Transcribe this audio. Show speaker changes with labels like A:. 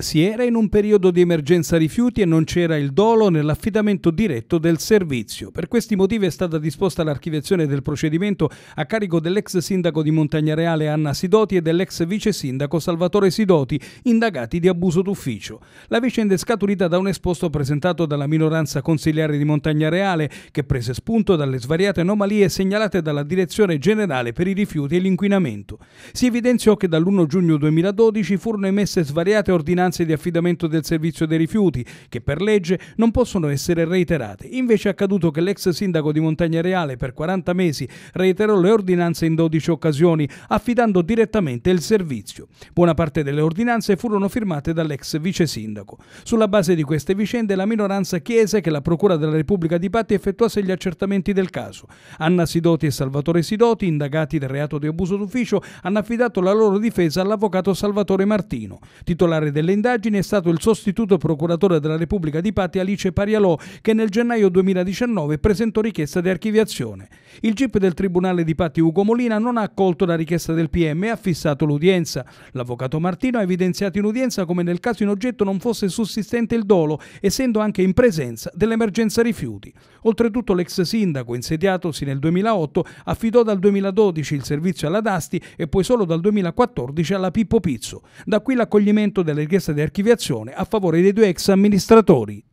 A: Si era in un periodo di emergenza rifiuti e non c'era il dolo nell'affidamento diretto del servizio. Per questi motivi è stata disposta l'archiviazione del procedimento a carico dell'ex sindaco di Montagna Reale Anna Sidoti e dell'ex vice sindaco Salvatore Sidoti, indagati di abuso d'ufficio. La vicenda è scaturita da un esposto presentato dalla minoranza consigliare di Montagna Reale, che prese spunto dalle svariate anomalie segnalate dalla Direzione Generale per i rifiuti e l'inquinamento. Si evidenziò che dall'1 giugno 2012 furono emesse svariate ordinanze ordinanze di affidamento del servizio dei rifiuti, che per legge non possono essere reiterate. Invece è accaduto che l'ex sindaco di Montagna Reale per 40 mesi reiterò le ordinanze in 12 occasioni, affidando direttamente il servizio. Buona parte delle ordinanze furono firmate dall'ex vice sindaco. Sulla base di queste vicende la minoranza chiese che la Procura della Repubblica di Patti effettuasse gli accertamenti del caso. Anna Sidoti e Salvatore Sidoti, indagati del reato di abuso d'ufficio, hanno affidato la loro difesa all'avvocato Salvatore Martino, titolare delle indagine è stato il sostituto procuratore della Repubblica di Patti Alice Parialò che nel gennaio 2019 presentò richiesta di archiviazione. Il GIP del Tribunale di Patti Ugo Molina non ha accolto la richiesta del PM e ha fissato l'udienza. L'avvocato Martino ha evidenziato in udienza come nel caso in oggetto non fosse sussistente il dolo, essendo anche in presenza dell'emergenza rifiuti. Oltretutto l'ex sindaco, insediatosi nel 2008, affidò dal 2012 il servizio alla Dasti e poi solo dal 2014 alla Pippo Pizzo. Da qui l'accoglimento delle richieste richiesta di archiviazione a favore dei due ex amministratori